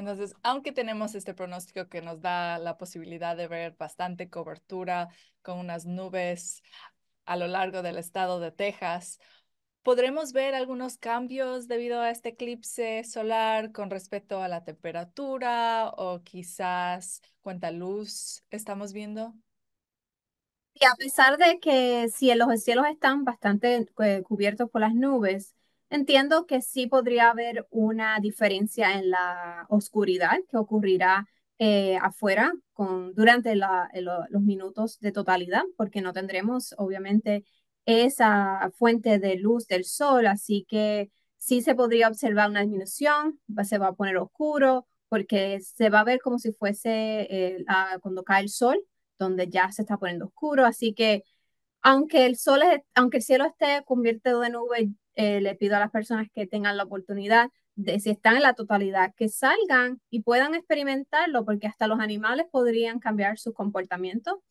Entonces, aunque tenemos este pronóstico que nos da la posibilidad de ver bastante cobertura con unas nubes a lo largo del estado de Texas, podremos ver algunos cambios debido a este eclipse solar con respecto a la temperatura o quizás cuánta luz estamos viendo. Y a pesar de que si los cielos están bastante eh, cubiertos por las nubes, Entiendo que sí podría haber una diferencia en la oscuridad que ocurrirá eh, afuera con, durante los minutos de totalidad, porque no tendremos obviamente esa fuente de luz del sol, así que sí se podría observar una disminución, se va a poner oscuro, porque se va a ver como si fuese eh, cuando cae el sol, donde ya se está poniendo oscuro, así que aunque el sol, aunque el cielo esté cubierto de nube eh, le pido a las personas que tengan la oportunidad, si están en la totalidad, que salgan y puedan experimentarlo, porque hasta los animales podrían cambiar su comportamiento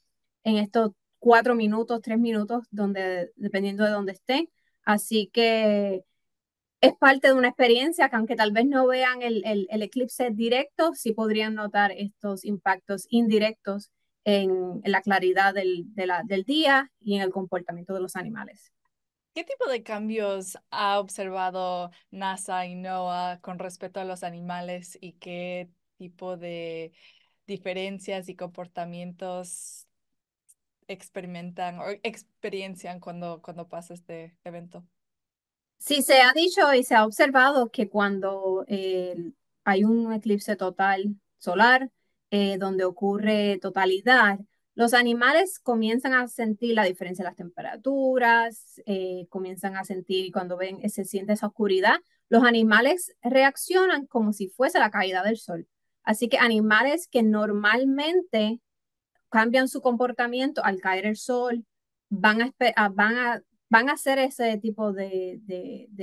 en estos cuatro minutos, tres minutos, donde, dependiendo de dónde estén. Así que es parte de una experiencia que aunque tal vez no vean el, eclipse directo, sí podrían notar estos impactos indirectos en, la claridad del día y en el comportamiento de los animales. ¿Qué tipo de cambios ha observado NASA y NOAA con respecto a los animales y qué tipo de diferencias y comportamientos experimentan o experiencian cuando, cuando pasa este evento? Sí, se ha dicho y se ha observado que cuando eh, hay un eclipse total solar, eh, donde ocurre totalidad, los animales comienzan a sentir la diferencia de las temperaturas, eh, comienzan a sentir cuando ven, eh, se siente esa oscuridad. Los animales reaccionan como si fuese la caída del sol. Así que animales que normalmente cambian su comportamiento al caer el sol, van a, ah, van a, van a hacer ese tipo de,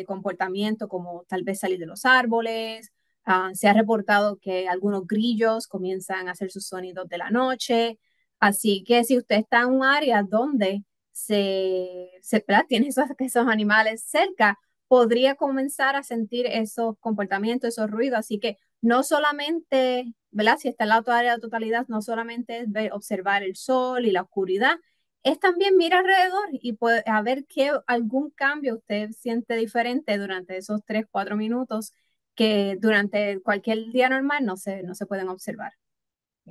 comportamiento, como tal vez salir de los árboles. Ah, se ha reportado que algunos grillos comienzan a hacer sus sonidos de la noche. Así que si usted está en un área donde se, se tiene esos, esos animales cerca, podría comenzar a sentir esos comportamientos, esos ruidos. Así que no solamente, Si está en la otra área de totalidad, no solamente es observar el sol y la oscuridad, es también mirar alrededor y a ver qué algún cambio usted siente diferente durante esos tres, cuatro minutos que durante cualquier día normal no se pueden observar.